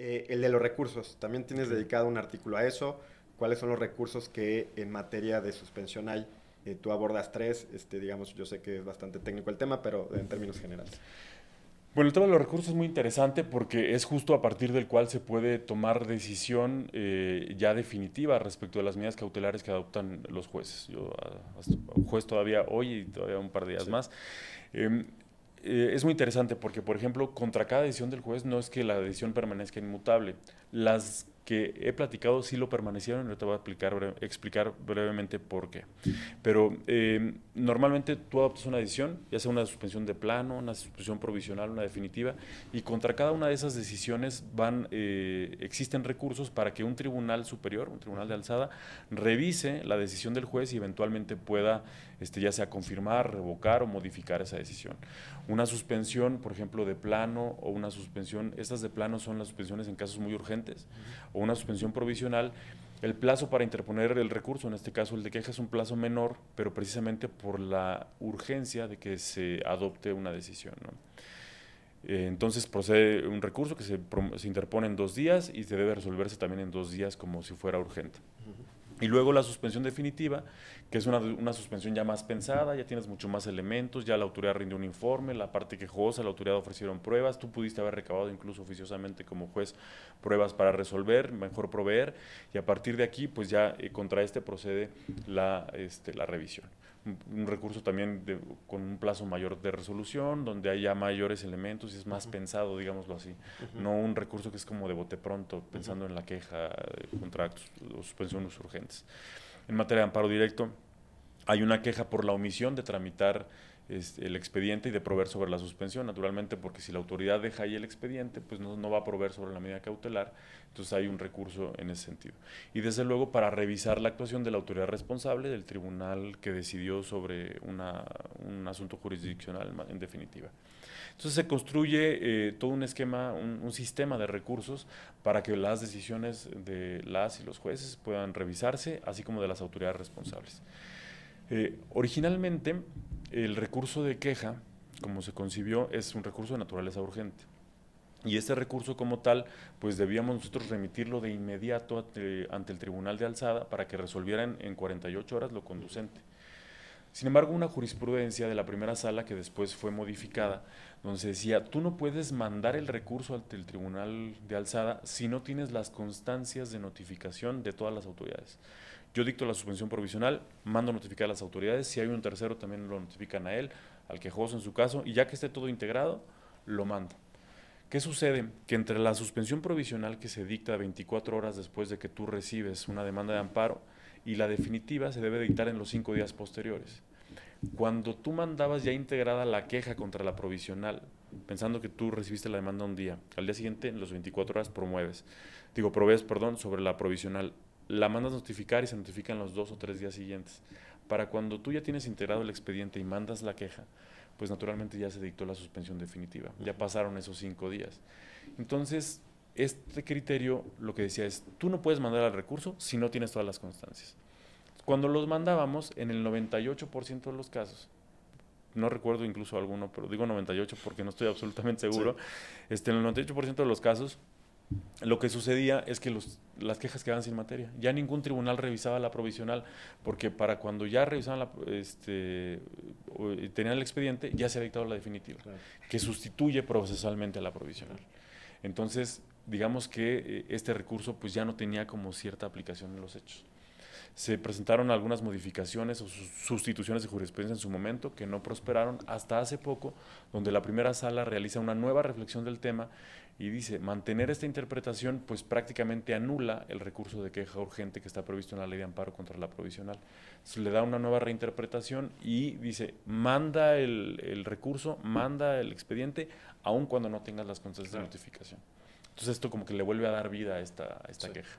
Eh, el de los recursos, también tienes dedicado un artículo a eso. ¿Cuáles son los recursos que en materia de suspensión hay? Eh, tú abordas tres, este, digamos, yo sé que es bastante técnico el tema, pero en términos generales. Bueno, el tema de los recursos es muy interesante porque es justo a partir del cual se puede tomar decisión eh, ya definitiva respecto de las medidas cautelares que adoptan los jueces. Yo, juez todavía hoy y todavía un par de días más. Em, eh, es muy interesante porque, por ejemplo, contra cada decisión del juez no es que la decisión permanezca inmutable. Las que he platicado si lo permanecieron y te voy a explicar, brevemente por qué. Pero em, normalmente tú adoptas una decisión, ya sea una suspensión de plano, una suspensión provisional, una definitiva, y contra cada una de esas decisiones van, eh, existen recursos para que un tribunal superior, un tribunal de alzada, revise la decisión del juez y eventualmente pueda este, ya sea confirmar, revocar o modificar esa decisión. Una suspensión, por ejemplo, de plano o una suspensión, estas de plano son las suspensiones en casos muy urgentes una suspensión provisional, el plazo para interponer el recurso, en este caso el de queja, es un plazo menor, pero precisamente por la urgencia de que se adopte una decisión. Eh, entonces procede un recurso que se, interpone en dos días y se debe resolverse también en dos días como si fuera urgente. Y luego la suspensión definitiva, que es una, suspensión ya más pensada, ya tienes mucho más elementos, ya la autoridad rindió un informe, la parte quejosa, la autoridad ofrecieron pruebas, tú pudiste haber recabado incluso oficiosamente como juez pruebas para resolver, mejor proveer, y a partir de aquí, pues ya eh, contra este procede la, este, la revisión un recurso también con un plazo mayor de resolución, donde haya mayores elementos y es más pensado, digámoslo así. No un recurso que es como de bote pronto, pensando en la queja, de contratos o suspensiones urgentes. En materia de amparo directo, hay una queja por la omisión de tramitar el expediente y de proveer sobre la suspensión, naturalmente, porque si la autoridad deja ahí el expediente, pues no, no va a proveer sobre la medida cautelar, entonces hay un recurso en ese sentido. Y desde luego, para revisar la actuación de la autoridad responsable, del tribunal que decidió sobre un asunto jurisdiccional en definitiva. Entonces se construye eh, todo un esquema, un, un, sistema de recursos para que las decisiones de las y los jueces puedan revisarse, así como de las autoridades responsables. Eh, originalmente, el recurso de queja, como se concibió, es un recurso de naturaleza urgente. Y este recurso como tal, pues debíamos nosotros remitirlo de inmediato ante, ante el Tribunal de Alzada para que resolvieran en 48 horas lo conducente. Sin embargo, una jurisprudencia de la primera sala que después fue modificada, donde se decía, tú no puedes mandar el recurso ante el Tribunal de Alzada si no tienes las constancias de notificación de todas las autoridades. Yo dicto la suspensión provisional, mando notificar a las autoridades, si hay un tercero también lo notifican a él, al quejoso en su caso, y ya que esté todo integrado, lo mando. ¿Qué sucede? Que entre la suspensión provisional que se dicta 24 horas después de que tú recibes una demanda de amparo y la definitiva se debe dictar en los cinco días posteriores. Cuando tú mandabas ya integrada la queja contra la provisional, pensando que tú recibiste la demanda un día, al día siguiente en los 24 horas promueves, digo, provees, perdón, sobre la provisional la mandas notificar y se notifican los dos o tres días siguientes. Para cuando tú ya tienes integrado el expediente y mandas la queja, pues naturalmente ya se dictó la suspensión definitiva. Ya pasaron esos cinco días. Entonces, este criterio lo que decía es, tú no puedes mandar al recurso si no tienes todas las constancias. Cuando los mandábamos, en el 98% de los casos, no recuerdo incluso alguno, pero digo 98 porque no estoy absolutamente seguro, este, en el 98% de los casos lo que sucedía es que los, las quejas quedaban sin materia. Ya ningún tribunal revisaba la provisional, porque para cuando ya revisaban la, este, eh, tenían el expediente, ya se ha dictado la definitiva, que sustituye procesalmente a la provisional. Entonces, digamos que eh, este recurso pues ya no tenía como cierta aplicación en los hechos. Se presentaron algunas modificaciones o sustituciones de jurisprudencia en su momento que no prosperaron hasta hace poco, donde la primera sala realiza una nueva reflexión del tema y dice, mantener esta interpretación pues prácticamente anula el recurso de queja urgente que está previsto en la ley de amparo contra la provisional. Se le da una nueva reinterpretación y dice, manda el, recurso, manda el expediente, aun cuando no tengas las constancias de notificación. Entonces esto como que le vuelve a dar vida a esta, esta queja.